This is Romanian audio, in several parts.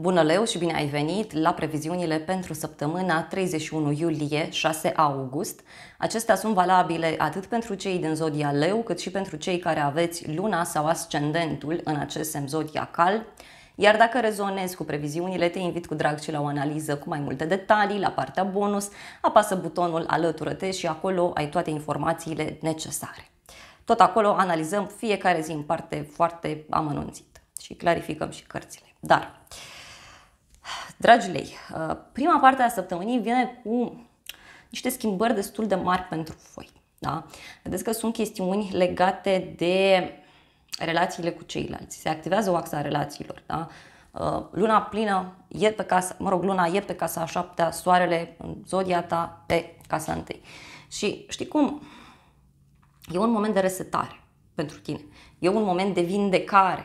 Bună, Leu, și bine ai venit la previziunile pentru săptămâna 31 iulie-6 august. Acestea sunt valabile atât pentru cei din zodia Leu, cât și pentru cei care aveți luna sau ascendentul în acest semn zodiacal. Iar dacă rezonezi cu previziunile, te invit cu drag și la o analiză cu mai multe detalii, la partea bonus, apasă butonul alătură-te și acolo ai toate informațiile necesare. Tot acolo analizăm fiecare zi în parte foarte amănunțit și clarificăm și cărțile. Dar Dragilei, uh, prima parte a săptămânii vine cu niște schimbări destul de mari pentru voi. Da? Vedeți că sunt chestiuni legate de relațiile cu ceilalți. Se activează o axă a relațiilor. Da? Uh, luna plină e pe casa, mă rog, luna e pe casa a șaptea, soarele în zodia ta pe casa întâi. Și știi cum? E un moment de resetare pentru tine. E un moment de vindecare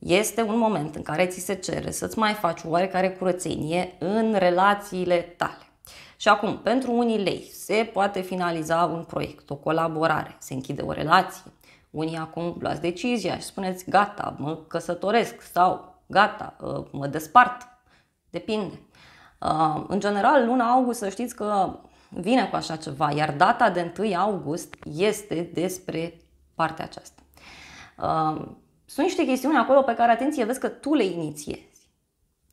este un moment în care ți se cere să-ți mai faci oarecare curățenie în relațiile tale. Și acum, pentru unii lei se poate finaliza un proiect, o colaborare, se închide o relație. Unii acum luați decizia și spuneți gata, mă căsătoresc sau gata, ă, mă despart. Depinde. Ă, în general, luna august să știți că vine cu așa ceva, iar data de 1 august este despre partea aceasta. Ă, sunt niște chestiuni acolo pe care, atenție, vezi că tu le inițiezi.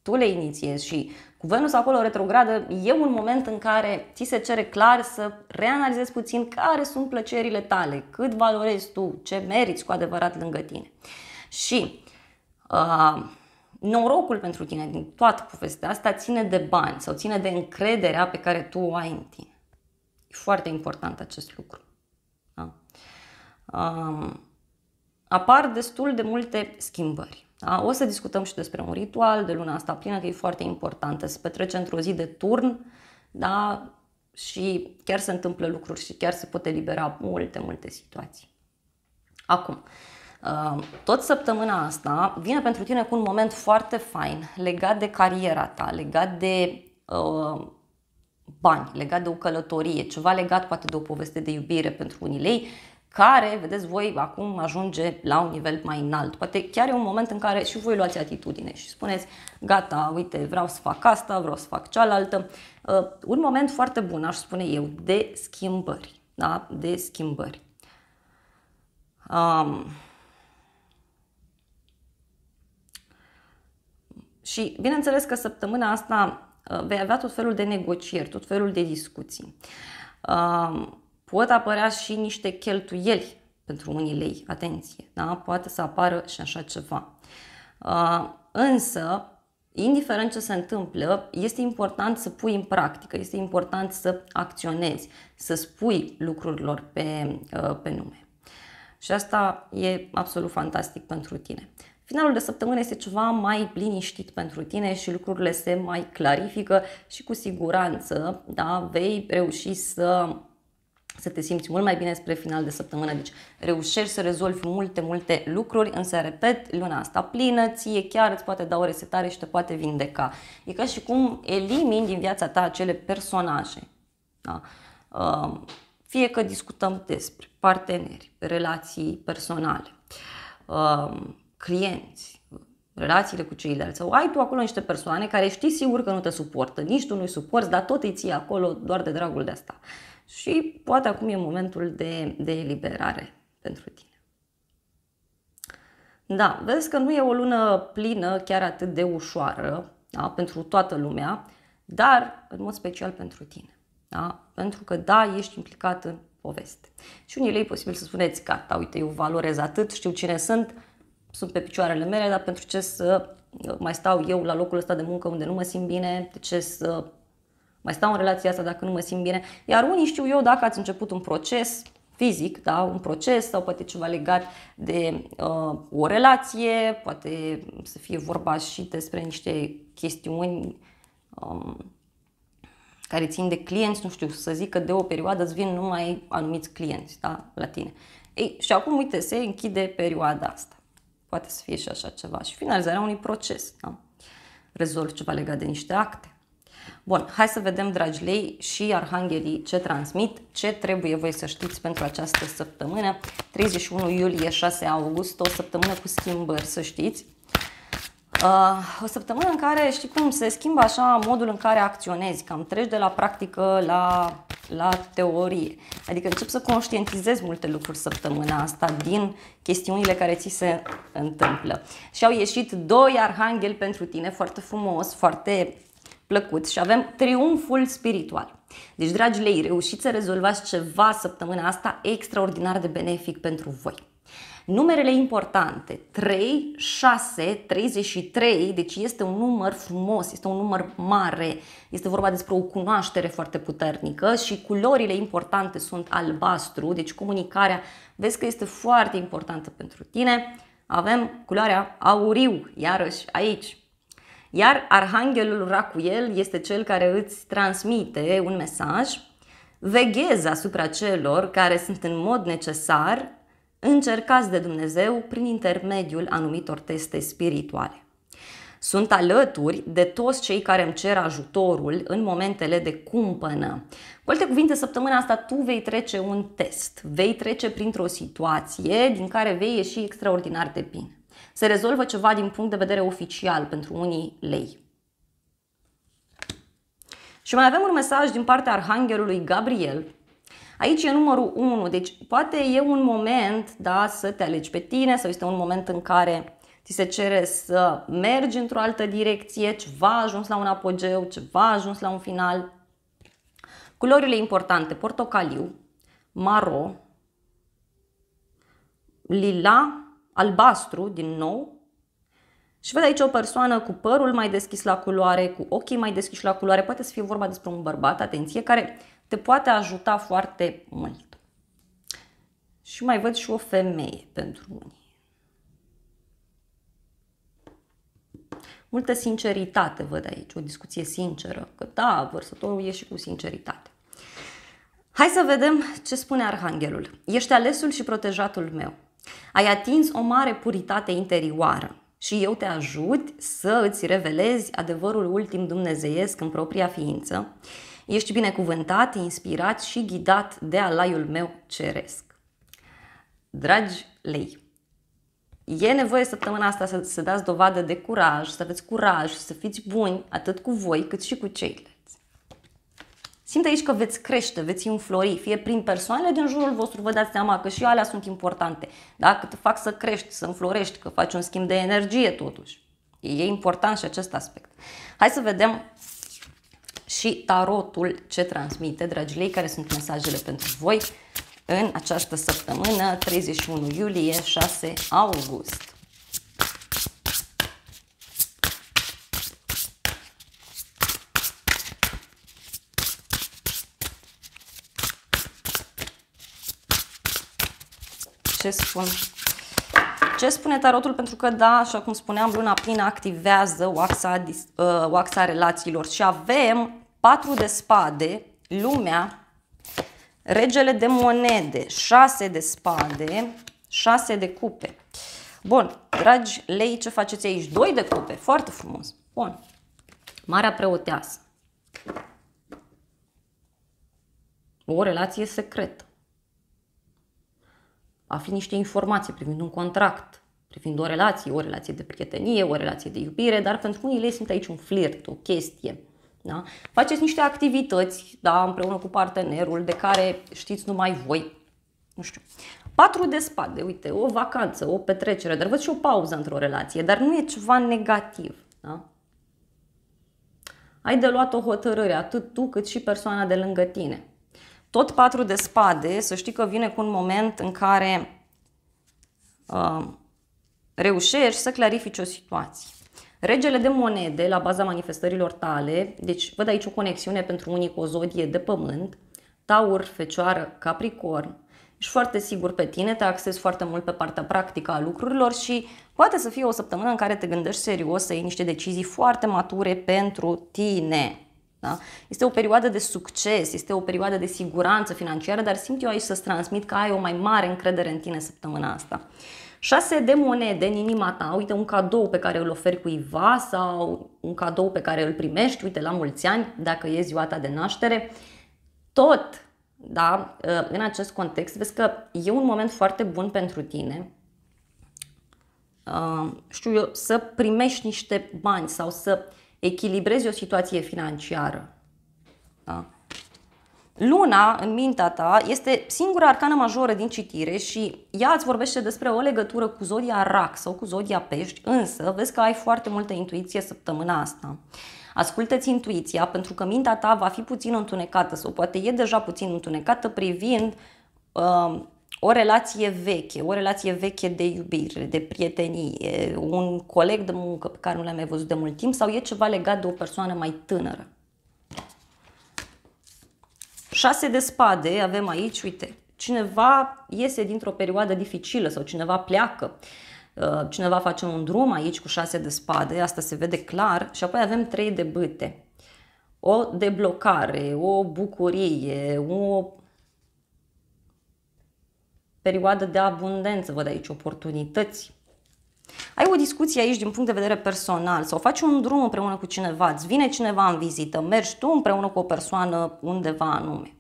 Tu le inițiezi și cu Venus acolo retrogradă e un moment în care ți se cere clar să reanalizezi puțin care sunt plăcerile tale, cât valorezi tu, ce meriți cu adevărat lângă tine. Și uh, norocul pentru tine din toată povestea asta ține de bani sau ține de încrederea pe care tu o ai în tine. E foarte important acest lucru. Da? Um, apar destul de multe schimbări. Da? O să discutăm și despre un ritual de luna asta plină, că e foarte importantă. Se petrece într-o zi de turn, da? și chiar se întâmplă lucruri și chiar se pot elibera multe, multe situații. Acum, uh, tot săptămâna asta vine pentru tine cu un moment foarte fain legat de cariera ta, legat de uh, bani, legat de o călătorie, ceva legat poate de o poveste de iubire pentru unii lei, care, vedeți voi, acum ajunge la un nivel mai înalt. Poate chiar e un moment în care și voi luați atitudine și spuneți, gata, uite, vreau să fac asta, vreau să fac cealaltă. Uh, un moment foarte bun, aș spune eu, de schimbări. Da? De schimbări. Um, și bineînțeles că săptămâna asta uh, vei avea tot felul de negocieri, tot felul de discuții. Um, pot apărea și niște cheltuieli pentru unii lei, atenție, da? poate să apară și așa ceva. Uh, însă, indiferent ce se întâmplă, este important să pui în practică, este important să acționezi, să spui lucrurilor pe, uh, pe nume. Și asta e absolut fantastic pentru tine. Finalul de săptămână este ceva mai liniștit pentru tine și lucrurile se mai clarifică și cu siguranță da, vei reuși să să te simți mult mai bine spre final de săptămână. Deci reușești să rezolvi multe, multe lucruri, însă, repet, luna asta plină, ție chiar îți poate da o resetare și te poate vindeca. E ca și cum elimini din viața ta acele personaje. Da? Fie că discutăm despre parteneri, relații personale, clienți, relațiile cu ceilalți sau ai tu acolo niște persoane care știi sigur că nu te suportă, nici tu nu-i suporți, dar tot îi ții acolo doar de dragul de asta și poate acum e momentul de, de eliberare pentru tine. Da, vezi că nu e o lună plină chiar atât de ușoară da, pentru toată lumea, dar în mod special pentru tine. Da? Pentru că, da, ești implicat în poveste. Și unii lei posibil să spuneți, gata, uite, eu valorez atât, știu cine sunt, sunt pe picioarele mele, dar pentru ce să uh, mai stau eu la locul ăsta de muncă unde nu mă simt bine, de ce să mai stau în relația asta dacă nu mă simt bine. Iar unii știu eu dacă ați început un proces fizic, da, un proces sau poate ceva legat de uh, o relație, poate să fie vorba și despre niște chestiuni um, care țin de clienți, nu știu, să zic că de o perioadă îți vin numai anumiți clienți da, la tine. Ei, și acum, uite, se închide perioada asta. Poate să fie și așa ceva. Și finalizarea unui proces. Da? Rezolv ceva legat de niște acte. Bun, hai să vedem, dragi lei, și arhanghelii ce transmit, ce trebuie voi să știți pentru această săptămână. 31 iulie, 6 august, o săptămână cu schimbări, să știți. Uh, o săptămână în care, știi cum, se schimbă așa modul în care acționezi, cam treci de la practică la, la teorie. Adică încep să conștientizezi multe lucruri săptămâna asta din chestiunile care ți se întâmplă. Și au ieșit doi arhangeli pentru tine, foarte frumos, foarte plăcuți și avem triumful spiritual. Deci, dragi lei, reușiți să rezolvați ceva săptămâna asta extraordinar de benefic pentru voi. Numerele importante 3, 6, 33, deci este un număr frumos, este un număr mare, este vorba despre o cunoaștere foarte puternică și culorile importante sunt albastru, deci comunicarea vezi că este foarte importantă pentru tine. Avem culoarea auriu, iarăși aici, iar arhanghelul Racuel este cel care îți transmite un mesaj, veghezi asupra celor care sunt în mod necesar încercați de Dumnezeu prin intermediul anumitor teste spirituale. Sunt alături de toți cei care îmi cer ajutorul în momentele de cumpănă. Cu alte cuvinte, săptămâna asta tu vei trece un test, vei trece printr-o situație din care vei ieși extraordinar de bine. Se rezolvă ceva din punct de vedere oficial pentru unii lei. Și mai avem un mesaj din partea arhanghelului Gabriel. Aici e numărul 1, deci poate e un moment da, să te alegi pe tine sau este un moment în care ți se cere să mergi într-o altă direcție, ceva a ajuns la un apogeu, ceva a ajuns la un final. Culorile importante, portocaliu, maro, lila albastru din nou și văd aici o persoană cu părul mai deschis la culoare, cu ochii mai deschiși la culoare, poate să fie vorba despre un bărbat, atenție, care te poate ajuta foarte mult. Și mai văd și o femeie pentru unii. Multă sinceritate văd aici, o discuție sinceră, că da, vărsătorul e și cu sinceritate. Hai să vedem ce spune Arhanghelul. Ești alesul și protejatul meu. Ai atins o mare puritate interioară și eu te ajut să îți revelezi adevărul ultim dumnezeiesc în propria ființă. Ești binecuvântat, inspirat și ghidat de alaiul meu ceresc. Dragi lei, E nevoie săptămâna asta să, să dați dovadă de curaj, să aveți curaj, să fiți buni atât cu voi cât și cu ceilalți. Simt aici că veți crește, veți înflori, fie prin persoanele din jurul vostru, vă dați seama că și alea sunt importante. Dacă te fac să crești, să înflorești, că faci un schimb de energie totuși. E important și acest aspect. Hai să vedem și tarotul ce transmite, dragii lei, care sunt mesajele pentru voi în această săptămână, 31 iulie, 6 august. ce spun. Ce spune tarotul? Pentru că, da, așa cum spuneam, luna plină activează o axa, uh, o axa relațiilor și avem patru de spade, lumea, regele de monede, șase de spade, șase de cupe. Bun, dragi lei, ce faceți aici? Doi de cupe, foarte frumos. Bun. Marea preoteasă. O relație secretă a fi niște informații privind un contract, privind o relație, o relație de prietenie, o relație de iubire, dar pentru unii le simt aici un flirt, o chestie. Da? Faceți niște activități da, împreună cu partenerul de care știți numai voi. Nu știu. Patru de spade, uite, o vacanță, o petrecere, dar văd și o pauză într-o relație, dar nu e ceva negativ. Da? Ai de luat o hotărâre, atât tu cât și persoana de lângă tine. Tot patru de spade, să știi că vine cu un moment în care uh, reușești să clarifici o situație. Regele de monede, la baza manifestărilor tale, deci văd aici o conexiune pentru unii cu o zodie de pământ, taur, fecioară, capricorn, ești foarte sigur pe tine, te axezi foarte mult pe partea practică a lucrurilor și poate să fie o săptămână în care te gândești serios să iei niște decizii foarte mature pentru tine. Da? Este o perioadă de succes, este o perioadă de siguranță financiară, dar simt eu aici să-ți transmit că ai o mai mare încredere în tine săptămâna asta. 6 de monede în inima ta, uite un cadou pe care îl oferi cuiva sau un cadou pe care îl primești, uite la mulți ani, dacă e ziua ta de naștere, tot da, ă, în acest context, vezi că e un moment foarte bun pentru tine, ă, știu eu, să primești niște bani sau să echilibrezi o situație financiară. Da? Luna, în mintea ta, este singura arcană majoră din citire și ea îți vorbește despre o legătură cu zodia rac sau cu zodia pești, însă vezi că ai foarte multă intuiție săptămâna asta. Ascultă-ți intuiția pentru că mintea ta va fi puțin întunecată sau poate e deja puțin întunecată privind uh, o relație veche, o relație veche de iubire, de prietenie, un coleg de muncă pe care nu l-am mai văzut de mult timp sau e ceva legat de o persoană mai tânără. șase de spade avem aici, uite, cineva iese dintr-o perioadă dificilă sau cineva pleacă, uh, cineva face un drum aici cu șase de spade, asta se vede clar și apoi avem trei de bâte. O deblocare, o bucurie, o perioadă de abundență, văd aici oportunități. Ai o discuție aici din punct de vedere personal sau faci un drum împreună cu cineva, îți vine cineva în vizită, mergi tu împreună cu o persoană undeva anume.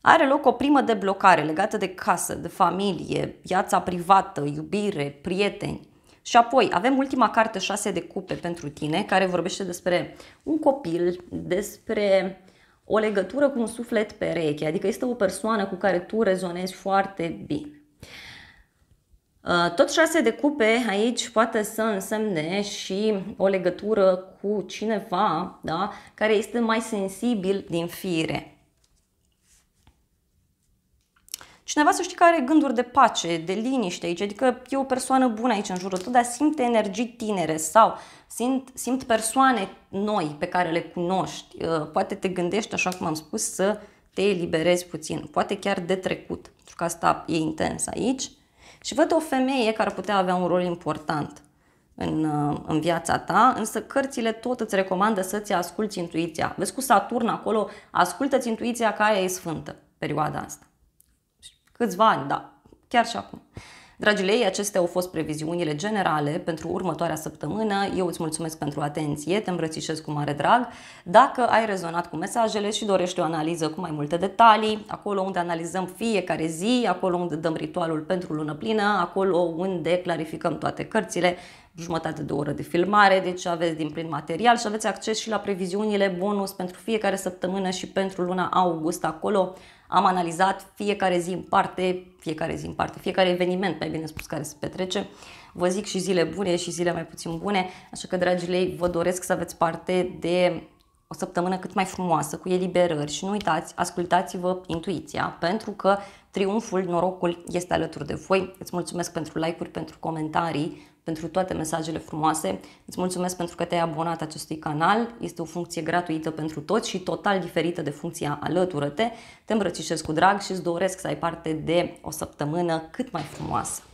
Are loc o primă deblocare legată de casă, de familie, viața privată, iubire, prieteni. Și apoi avem ultima carte, șase de cupe pentru tine, care vorbește despre un copil, despre o legătură cu un suflet pereche, adică este o persoană cu care tu rezonezi foarte bine. Uh, tot șase de cupe aici poate să însemne și o legătură cu cineva da, care este mai sensibil din fire. Cineva să știi că are gânduri de pace, de liniște aici, adică e o persoană bună aici în jurul tău, dar simte energii tinere sau simt, simt persoane noi pe care le cunoști. Uh, poate te gândești, așa cum am spus, să te eliberezi puțin, poate chiar de trecut, pentru că asta e intens aici. Și văd o femeie care putea avea un rol important în, uh, în viața ta, însă cărțile tot îți recomandă să-ți asculti intuiția. Vezi cu Saturn acolo, ascultă-ți intuiția care e sfântă perioada asta câțiva ani, da, chiar și acum. ei, acestea au fost previziunile generale pentru următoarea săptămână. Eu îți mulțumesc pentru atenție, te îmbrățișez cu mare drag. Dacă ai rezonat cu mesajele și dorești o analiză cu mai multe detalii, acolo unde analizăm fiecare zi, acolo unde dăm ritualul pentru lună plină, acolo unde clarificăm toate cărțile, jumătate de oră de filmare, deci aveți din plin material și aveți acces și la previziunile bonus pentru fiecare săptămână și pentru luna august acolo am analizat fiecare zi în parte, fiecare zi în parte, fiecare eveniment, mai bine spus, care se petrece. Vă zic și zile bune și zile mai puțin bune, așa că, dragii lei, vă doresc să aveți parte de o săptămână cât mai frumoasă, cu eliberări și nu uitați, ascultați-vă intuiția, pentru că triumful, norocul este alături de voi. Îți mulțumesc pentru like-uri, pentru comentarii, pentru toate mesajele frumoase. Îți mulțumesc pentru că te-ai abonat acestui canal. Este o funcție gratuită pentru toți și total diferită de funcția Alătură-te. Te îmbrățișez cu drag și îți doresc să ai parte de o săptămână cât mai frumoasă.